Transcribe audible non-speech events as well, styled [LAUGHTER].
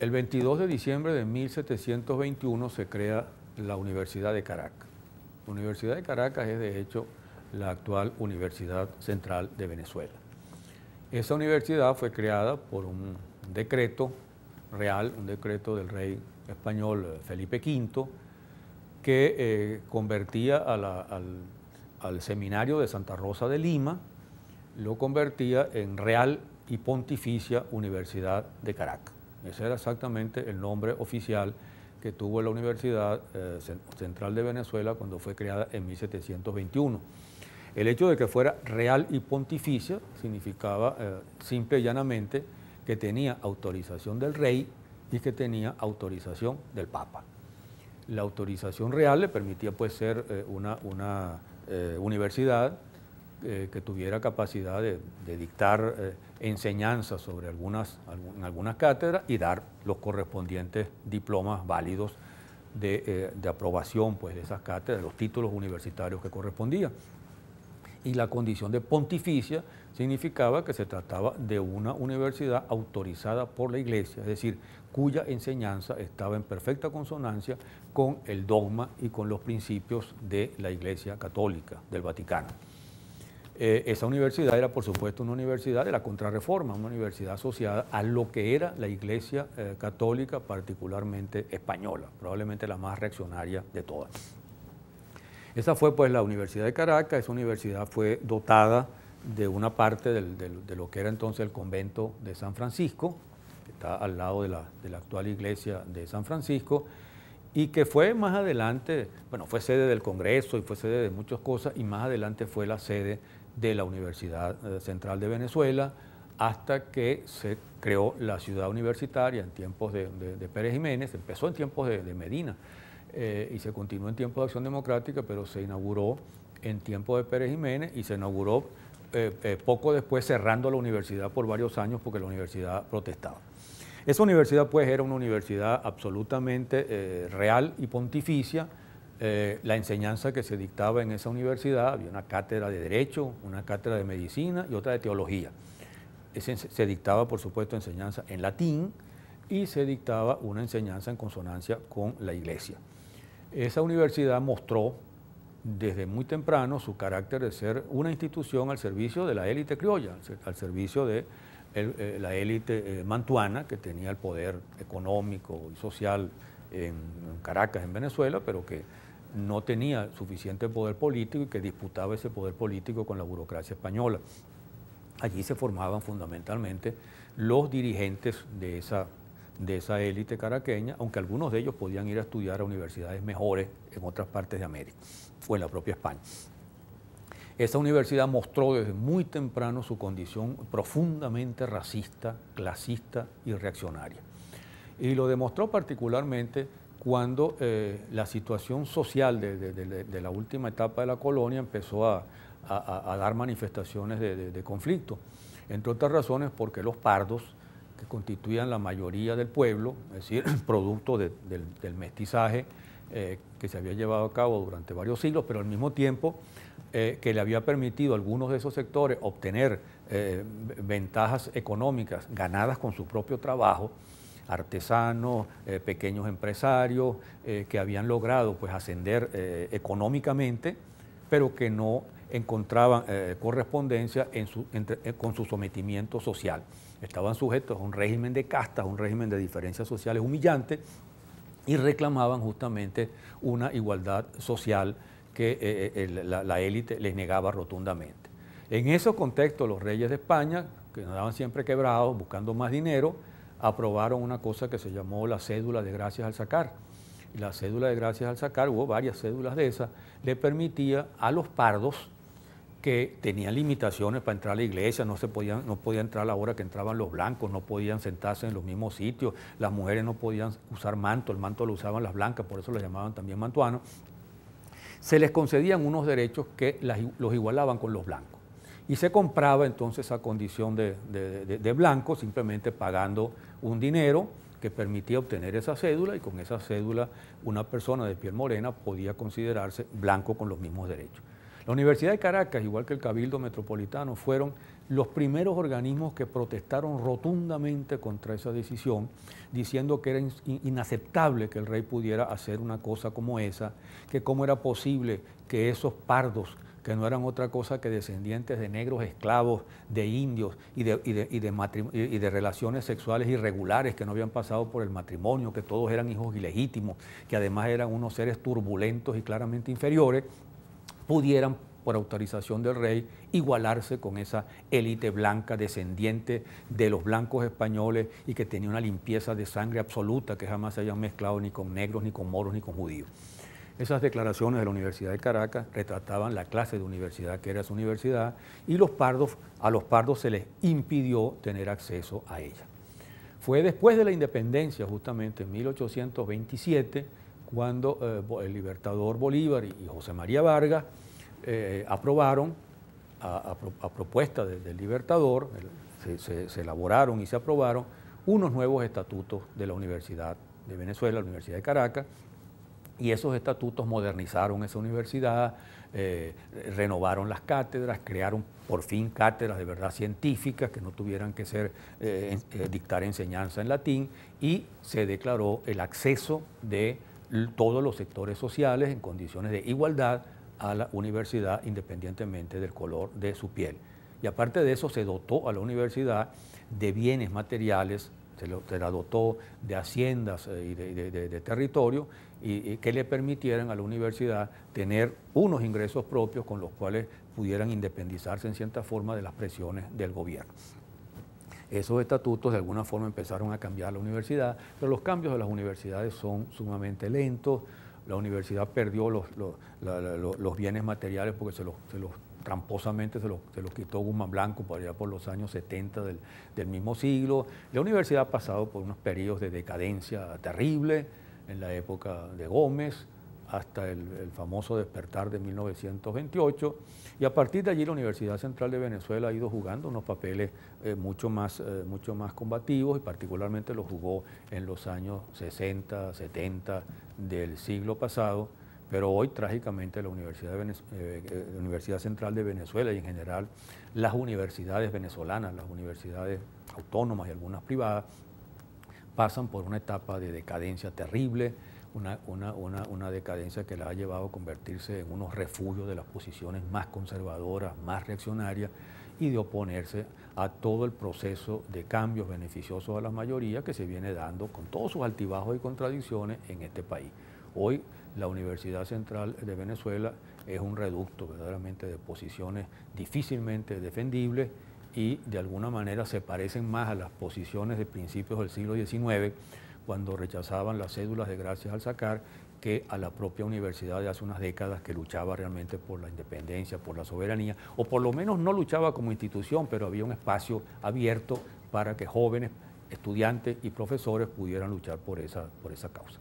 El 22 de diciembre de 1721 se crea la Universidad de Caracas. La Universidad de Caracas es de hecho la actual Universidad Central de Venezuela. Esa universidad fue creada por un decreto real, un decreto del rey español eh, Felipe V, que eh, convertía al seminario de Santa Rosa de Lima, lo convertía en Real y Pontificia Universidad de Caracas. Ese era exactamente el nombre oficial que tuvo la Universidad eh, Central de Venezuela cuando fue creada en 1721. El hecho de que fuera real y pontificia significaba eh, simple y llanamente que tenía autorización del rey y que tenía autorización del papa. La autorización real le permitía pues ser eh, una, una universidad eh, que tuviera capacidad de, dictar eh, enseñanzas enseñanza sobre algunas, en algunas cátedras y dar los correspondientes diplomas válidos de, eh, aprobación pues, de esas cátedras, los títulos universitarios que correspondían. Y la condición de pontificia significaba que se trataba de una universidad autorizada por la Iglesia, es decir, cuya enseñanza estaba en perfecta consonancia con el dogma y con los principios de la Iglesia Católica, del Vaticano. Eh, esa universidad era, por supuesto, una universidad de la contrarreforma, una universidad asociada a lo que era la Iglesia eh, Católica, particularmente española, probablemente la más reaccionaria de todas. Esa fue pues la Universidad de Caracas, esa universidad fue dotada de una parte de lo que era entonces el convento de San Francisco, que está al lado de la, de la actual iglesia de San Francisco, y que fue más adelante, bueno, fue sede del Congreso y fue sede de muchas cosas, y más adelante fue la sede de la Universidad eh, Central de Venezuela, hasta que se creó la ciudad universitaria en tiempos de, Pérez Jiménez, empezó en tiempos de, Medina eh, y se continuó en tiempos de Acción Democrática, pero se inauguró en tiempos de Pérez Jiménez y se inauguró eh, poco después cerrando la universidad por varios años porque la universidad protestaba. Esa universidad pues era una universidad absolutamente real y pontificia, eh, la enseñanza que se dictaba en esa universidad, había una cátedra de Derecho, una cátedra de Medicina y otra de Teología. se dictaba, por supuesto, enseñanza en latín y se dictaba una enseñanza en consonancia con la Iglesia. Esa universidad mostró desde muy temprano su carácter de ser una institución al servicio de la élite criolla, al servicio de eh, la élite eh, mantuana que tenía el poder económico y social en Caracas, en Venezuela, pero que no tenía suficiente poder político y que disputaba ese poder político con la burocracia española. Allí se formaban fundamentalmente los dirigentes de esa, de esa élite caraqueña, aunque algunos de ellos podían ir a estudiar a universidades mejores en otras partes de América o en la propia España. Esa universidad mostró desde muy temprano su condición profundamente racista, clasista y reaccionaria. Y lo demostró particularmente cuando eh, la situación social de, la última etapa de la colonia empezó a, dar manifestaciones de, conflicto. Entre otras razones porque los pardos, que constituían la mayoría del pueblo, es decir, [CLEARS THROAT] producto del, mestizaje eh, que se había llevado a cabo durante varios siglos, pero al mismo tiempo eh, que le había permitido a algunos de esos sectores obtener ventajas económicas ganadas con su propio trabajo, artesanos, eh, pequeños empresarios eh, que habían logrado pues, ascender eh, económicamente, pero que no encontraban correspondencia con su sometimiento social. Estaban sujetos a un régimen de castas, un régimen de diferencias sociales humillante y reclamaban justamente una igualdad social que la, la élite les negaba rotundamente. En esos contextos los reyes de España, que andaban siempre quebrados, buscando más dinero, aprobaron una cosa que se llamó la cédula de gracias al sacar. Y la cédula de gracias al sacar, hubo varias cédulas de esas, le permitía a los pardos que tenían limitaciones para entrar a la iglesia, no, se podían, no entrar a la hora que entraban los blancos, no podían sentarse en los mismos sitios, las mujeres no podían usar manto, el manto lo usaban las blancas, por eso lo llamaban también mantuanos, se les concedían unos derechos que los igualaban con los blancos y se compraba entonces a condición de, blanco, simplemente pagando un dinero que permitía obtener esa cédula y con esa cédula una persona de piel morena podía considerarse blanco con los mismos derechos. La Universidad de Caracas, igual que el Cabildo Metropolitano, fueron los primeros organismos que protestaron rotundamente contra esa decisión, diciendo que era inaceptable que el rey pudiera hacer una cosa como esa, que cómo era posible que esos pardos que no eran otra cosa que descendientes de negros esclavos, de indios y de, y de, relaciones sexuales irregulares que no habían pasado por el matrimonio, que todos eran hijos ilegítimos, que además eran unos seres turbulentos y claramente inferiores, pudieran por autorización del rey, igualarse con esa élite blanca descendiente de los blancos españoles y que tenía una limpieza de sangre absoluta que jamás se habían mezclado ni con negros, ni con moros, ni con judíos. Esas declaraciones de la Universidad de Caracas retrataban la clase de universidad que era su universidad y los pardos, a los pardos se les impidió tener acceso a ella. Fue después de la independencia, justamente en 1827, cuando eh, el libertador Bolívar y José María Vargas eh, aprobaron, a, propuesta del libertador, se elaboraron y se aprobaron unos nuevos estatutos de la Universidad de Venezuela, la Universidad de Caracas, y esos estatutos modernizaron esa universidad, eh, renovaron las cátedras, crearon por fin cátedras de verdad científicas que no tuvieran que ser eh, eh, dictar enseñanza en latín y se declaró el acceso de todos los sectores sociales en condiciones de igualdad a la universidad independientemente del color de su piel. Y aparte de eso se dotó a la universidad de bienes materiales se, la dotó de haciendas eh, y de, territorio y, que le permitieran a la universidad tener unos ingresos propios con los cuales pudieran independizarse en cierta forma de las presiones del gobierno. Esos estatutos de alguna forma empezaron a cambiar la universidad, pero los cambios de las universidades son sumamente lentos. La universidad perdió los, los, bienes materiales porque se los tramposamente se lo, quitó Guzmán Blanco por allá por los años 70 del, mismo siglo. La universidad ha pasado por unos periodos de decadencia terrible en la época de Gómez hasta el, famoso despertar de 1928 y a partir de allí la Universidad Central de Venezuela ha ido jugando unos papeles eh, mucho, más, eh, mucho más combativos y particularmente lo jugó en los años 60, 70 del siglo pasado pero hoy, trágicamente, eh, eh, la Universidad, Central de Venezuela y en general las universidades venezolanas, las universidades autónomas y algunas privadas, pasan por una etapa de decadencia terrible, una, una, decadencia que la ha llevado a convertirse en unos refugios de las posiciones más conservadoras, más reaccionarias y de oponerse a todo el proceso de cambios beneficiosos a la mayoría que se viene dando con todos sus altibajos y contradicciones en este país. Hoy la Universidad Central de Venezuela es un reducto verdaderamente de posiciones difícilmente defendibles y de alguna manera se parecen más a las posiciones de principios del siglo XIX cuando rechazaban las cédulas de gracias al sacar que a la propia universidad de hace unas décadas que luchaba realmente por la independencia, por la soberanía, o por lo menos no luchaba como institución, pero había un espacio abierto para que jóvenes, estudiantes y profesores pudieran luchar por esa, por esa causa.